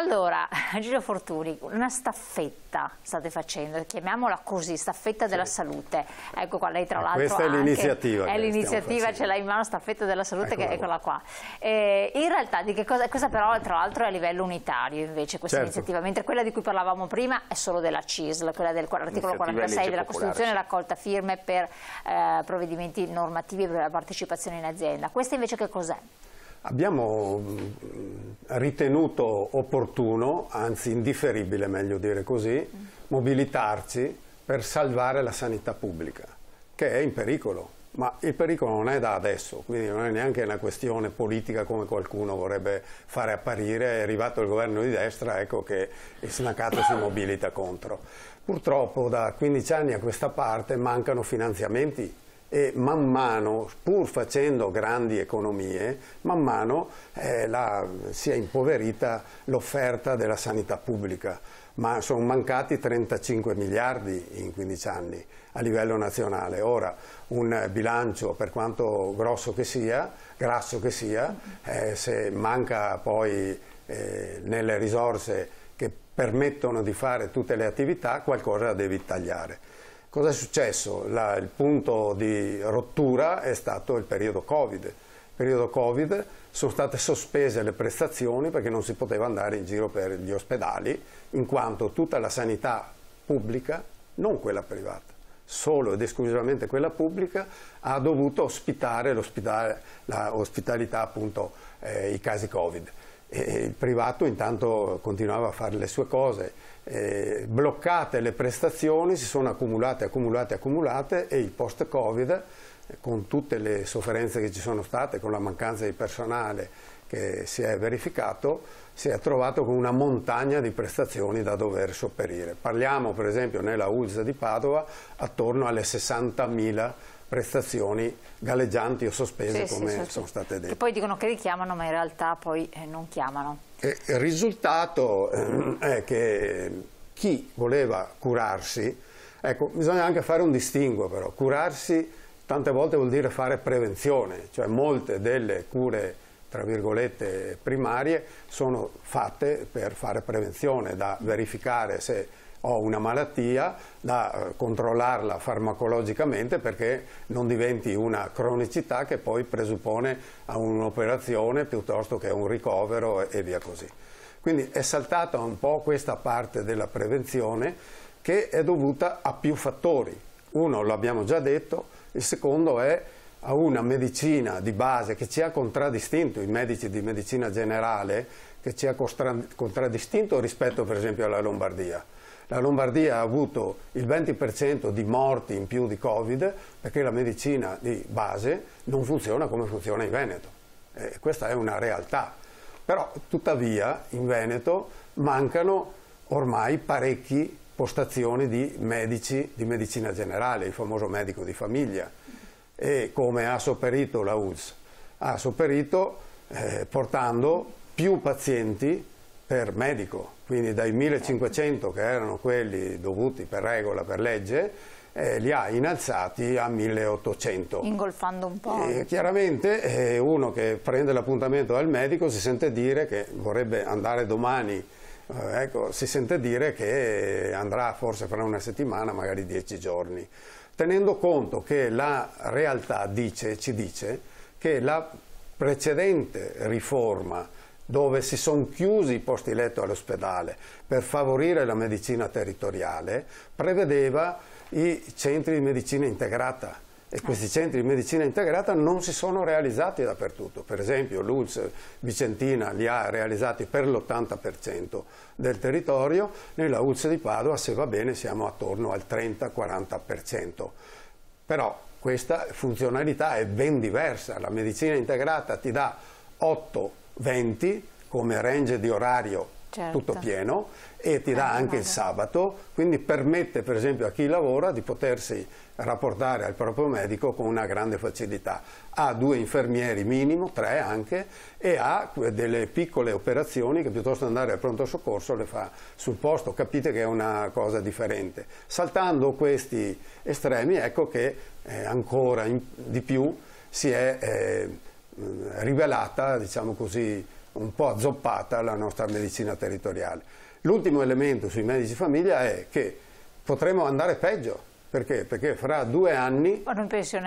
Allora, Giro Fortuni, una staffetta state facendo, chiamiamola così, staffetta della salute. Ecco qua, lei tra eh, l'altro Questa è l'iniziativa. È l'iniziativa, ce l'ha in mano, staffetta della salute, eccola che è quella qua. Eh, in realtà, di che cosa, questa però tra l'altro è a livello unitario invece questa certo. iniziativa, mentre quella di cui parlavamo prima è solo della CISL, quella dell'articolo 46 della Costituzione, sì. raccolta firme per eh, provvedimenti normativi per la partecipazione in azienda. Questa invece che cos'è? Abbiamo mm, ritenuto opportuno, anzi indifferibile meglio dire così, mobilitarci per salvare la sanità pubblica, che è in pericolo. Ma il pericolo non è da adesso, quindi non è neanche una questione politica come qualcuno vorrebbe fare apparire. È arrivato il governo di destra, ecco che il sindacato si mobilita contro. Purtroppo da 15 anni a questa parte mancano finanziamenti e man mano, pur facendo grandi economie, man mano eh, la, si è impoverita l'offerta della sanità pubblica, ma sono mancati 35 miliardi in 15 anni a livello nazionale. Ora un bilancio, per quanto grosso che sia, grasso che sia, eh, se manca poi eh, nelle risorse che permettono di fare tutte le attività, qualcosa la devi tagliare. Cosa è successo? La, il punto di rottura è stato il periodo Covid. Il Periodo Covid sono state sospese le prestazioni perché non si poteva andare in giro per gli ospedali, in quanto tutta la sanità pubblica, non quella privata, solo ed esclusivamente quella pubblica, ha dovuto ospitare l'ospitalità, eh, i casi Covid il privato intanto continuava a fare le sue cose, eh, bloccate le prestazioni si sono accumulate, accumulate, accumulate e il post-Covid con tutte le sofferenze che ci sono state, con la mancanza di personale che si è verificato, si è trovato con una montagna di prestazioni da dover sopperire. Parliamo per esempio nella ULSA di Padova attorno alle 60.000 prestazioni galleggianti o sospese sì, come sì, sì, sono state dette. Che poi dicono che richiamano ma in realtà poi eh, non chiamano. E il risultato ehm, è che ehm, chi voleva curarsi, ecco bisogna anche fare un distinguo però, curarsi tante volte vuol dire fare prevenzione, cioè molte delle cure tra virgolette primarie sono fatte per fare prevenzione, da verificare se ho una malattia da eh, controllarla farmacologicamente perché non diventi una cronicità che poi presuppone a un'operazione piuttosto che a un ricovero e via così. Quindi è saltata un po' questa parte della prevenzione che è dovuta a più fattori. Uno l'abbiamo già detto, il secondo è a una medicina di base che ci ha contraddistinto, i medici di medicina generale, che ci ha contraddistinto rispetto per esempio alla Lombardia la Lombardia ha avuto il 20% di morti in più di Covid perché la medicina di base non funziona come funziona in Veneto. Eh, questa è una realtà. Però tuttavia in Veneto mancano ormai parecchi postazioni di medici di medicina generale, il famoso medico di famiglia. E come ha sopperito la ULS? Ha sopperito eh, portando più pazienti per medico, quindi dai 1500 che erano quelli dovuti per regola, per legge, eh, li ha innalzati a 1800. Ingolfando un po'. E chiaramente eh, uno che prende l'appuntamento dal medico si sente dire che vorrebbe andare domani eh, ecco, si sente dire che andrà forse fra una settimana, magari dieci giorni, tenendo conto che la realtà dice, ci dice che la precedente riforma dove si sono chiusi i posti letto all'ospedale per favorire la medicina territoriale, prevedeva i centri di medicina integrata e ah. questi centri di medicina integrata non si sono realizzati dappertutto. Per esempio l'Ulz Vicentina li ha realizzati per l'80% del territorio, nella Ulz di Padova se va bene siamo attorno al 30-40%. Però questa funzionalità è ben diversa, la medicina integrata ti dà 8 20 come range di orario certo. tutto pieno e ti dà eh, anche il sabato, quindi permette per esempio a chi lavora di potersi rapportare al proprio medico con una grande facilità. Ha due infermieri minimo, tre anche, e ha delle piccole operazioni che piuttosto andare al pronto soccorso le fa sul posto. Capite che è una cosa differente. Saltando questi estremi ecco che eh, ancora in, di più si è... Eh, eh, rivelata, diciamo così, un po' azzoppata la nostra medicina territoriale. L'ultimo elemento sui medici famiglia è che potremo andare peggio, perché? Perché fra due anni,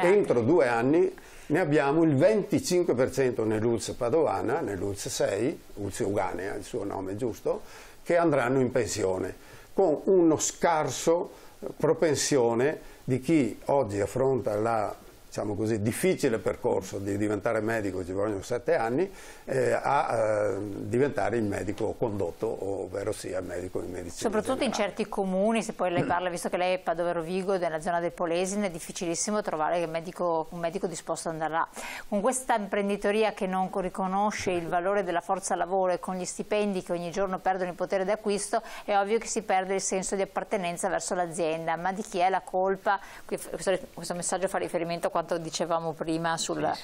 entro due anni, ne abbiamo il 25% nell'ULS padovana, nell'ULS 6, ULS Uganea, il suo nome giusto, che andranno in pensione, con uno scarso propensione di chi oggi affronta la diciamo così, difficile percorso di diventare medico, ci vogliono sette anni, eh, a eh, diventare il medico condotto, ovvero sia il medico in medicina. Soprattutto generale. in certi comuni, se poi lei parla, visto che lei è Padovero Vigo, nella zona del Polesine, è difficilissimo trovare un medico, un medico disposto ad andare là. Con questa imprenditoria che non riconosce il valore della forza lavoro e con gli stipendi che ogni giorno perdono il potere d'acquisto, è ovvio che si perde il senso di appartenenza verso l'azienda. Ma di chi è la colpa? Questo messaggio fa riferimento a quanto dicevamo prima sulla,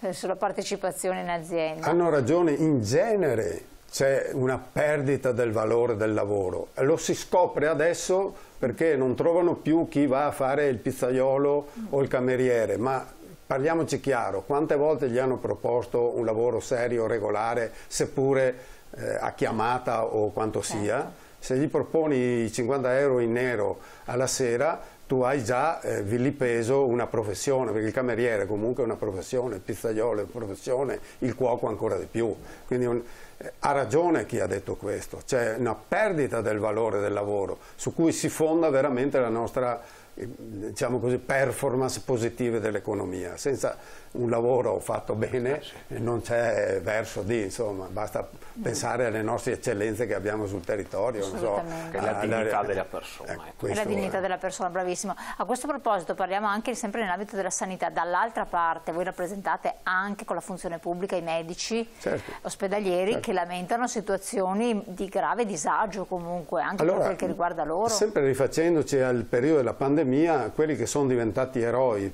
eh, sulla partecipazione in azienda. Hanno ragione, in genere c'è una perdita del valore del lavoro. Lo si scopre adesso perché non trovano più chi va a fare il pizzaiolo o il cameriere, ma parliamoci chiaro, quante volte gli hanno proposto un lavoro serio, regolare, seppure eh, a chiamata o quanto certo. sia, se gli proponi 50 euro in nero alla sera tu hai già eh, vilipeso una professione, perché il cameriere comunque è una professione, il pizzaiolo è una professione, il cuoco ancora di più. Quindi un, ha ragione chi ha detto questo, c'è una perdita del valore del lavoro su cui si fonda veramente la nostra diciamo così, performance positiva dell'economia. Senza un lavoro fatto bene eh, non c'è verso di, insomma, basta pensare alle nostre eccellenze che abbiamo sul territorio. Non so, la dignità della persona. Eh, ecco. la dignità è. della persona, bravissimo. A questo proposito parliamo anche sempre nell'ambito della sanità. Dall'altra parte voi rappresentate anche con la funzione pubblica i medici certo. ospedalieri certo. che lamentano situazioni di grave disagio comunque, anche allora, per quel che riguarda loro. Sempre rifacendoci al periodo della pandemia, quelli che sono diventati eroi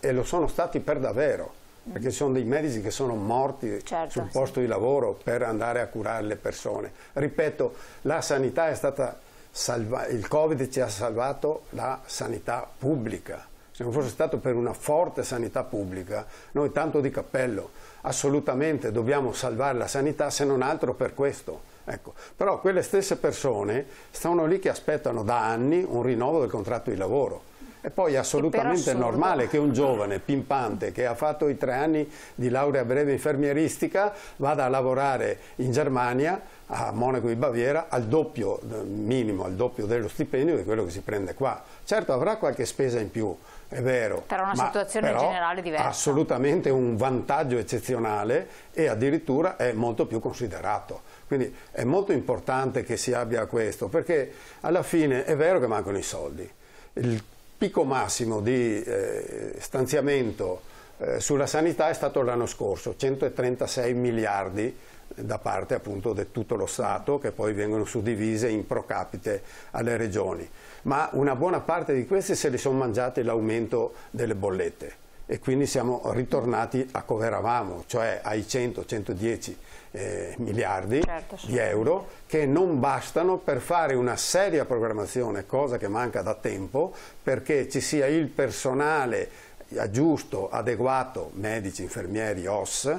e lo sono stati per davvero, mm. perché ci sono dei medici che sono morti certo, sul posto sì. di lavoro per andare a curare le persone. Ripeto, la sanità è stata salvata, il Covid ci ha salvato la sanità pubblica se non fosse stato per una forte sanità pubblica, noi tanto di cappello, assolutamente dobbiamo salvare la sanità se non altro per questo. Ecco. Però quelle stesse persone stanno lì che aspettano da anni un rinnovo del contratto di lavoro. E poi è assolutamente normale che un giovane pimpante che ha fatto i tre anni di laurea breve infermieristica vada a lavorare in Germania, a Monaco di Baviera, al doppio minimo, al doppio dello stipendio di quello che si prende qua. Certo avrà qualche spesa in più, è vero. Però una situazione però generale diversa. Assolutamente un vantaggio eccezionale e addirittura è molto più considerato. Quindi è molto importante che si abbia questo, perché alla fine è vero che mancano i soldi. Il picco massimo di eh, stanziamento eh, sulla sanità è stato l'anno scorso, 136 miliardi da parte appunto di tutto lo Stato che poi vengono suddivise in pro capite alle regioni. Ma una buona parte di queste se le sono mangiate l'aumento delle bollette e quindi siamo ritornati a dove eravamo, cioè ai 100-110 eh, miliardi certo, sì. di euro che non bastano per fare una seria programmazione, cosa che manca da tempo, perché ci sia il personale giusto, adeguato, medici, infermieri, OS,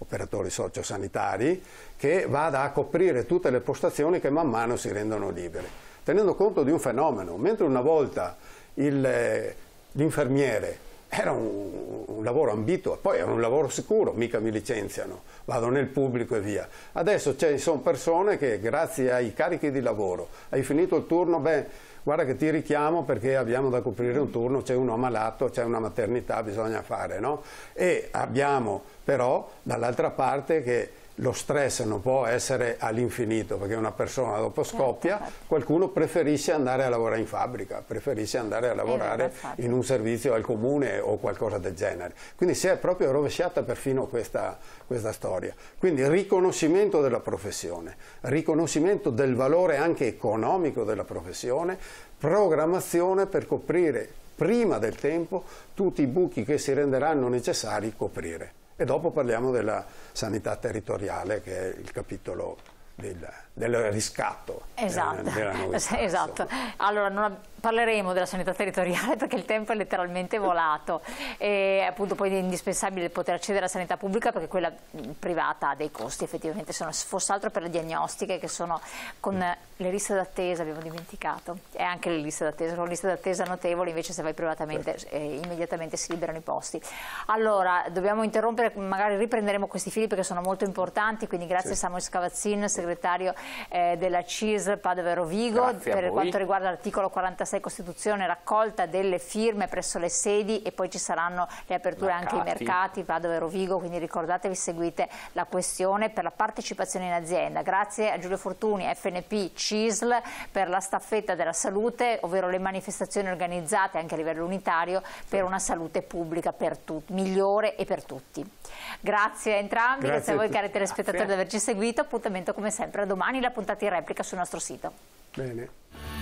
operatori sociosanitari, che vada a coprire tutte le postazioni che man mano si rendono libere, tenendo conto di un fenomeno, mentre una volta eh, l'infermiere era un, un lavoro ambito, poi era un lavoro sicuro, mica mi licenziano, vado nel pubblico e via. Adesso ci sono persone che grazie ai carichi di lavoro, hai finito il turno, beh, guarda che ti richiamo perché abbiamo da coprire un turno, c'è uno malato, c'è una maternità, bisogna fare, no? E abbiamo però dall'altra parte che lo stress non può essere all'infinito perché una persona dopo certo, scoppia, certo. qualcuno preferisce andare a lavorare in fabbrica, preferisce andare a lavorare esatto, in un servizio al comune o qualcosa del genere. Quindi si è proprio rovesciata perfino questa, questa storia. Quindi riconoscimento della professione, riconoscimento del valore anche economico della professione, programmazione per coprire prima del tempo tutti i buchi che si renderanno necessari coprire. E dopo parliamo della sanità territoriale, che è il capitolo del, del riscatto eh, esatto. della, della esatto. Allora, non, parleremo della sanità territoriale perché il tempo è letteralmente volato e appunto poi è indispensabile poter accedere alla sanità pubblica perché quella mm, privata ha dei costi effettivamente sono fosse altro per le diagnostiche che sono con le liste d'attesa abbiamo dimenticato e anche le liste d'attesa sono liste d'attesa notevoli invece se vai privatamente certo. eh, immediatamente si liberano i posti allora dobbiamo interrompere magari riprenderemo questi fili perché sono molto importanti quindi grazie sì. Samuel Scavazzin segretario eh, della CIS Padova Rovigo per quanto riguarda l'articolo 46 36 Costituzione, raccolta delle firme presso le sedi e poi ci saranno le aperture mercati. anche ai mercati, vado e Rovigo, quindi ricordatevi, seguite la questione per la partecipazione in azienda. Grazie a Giulio Fortuni, FNP, CISL per la staffetta della salute, ovvero le manifestazioni organizzate anche a livello unitario per una salute pubblica migliore e per tutti. Grazie a entrambi, grazie, grazie a voi cari telespettatori di averci seguito, appuntamento come sempre a domani, la puntata in replica sul nostro sito. Bene.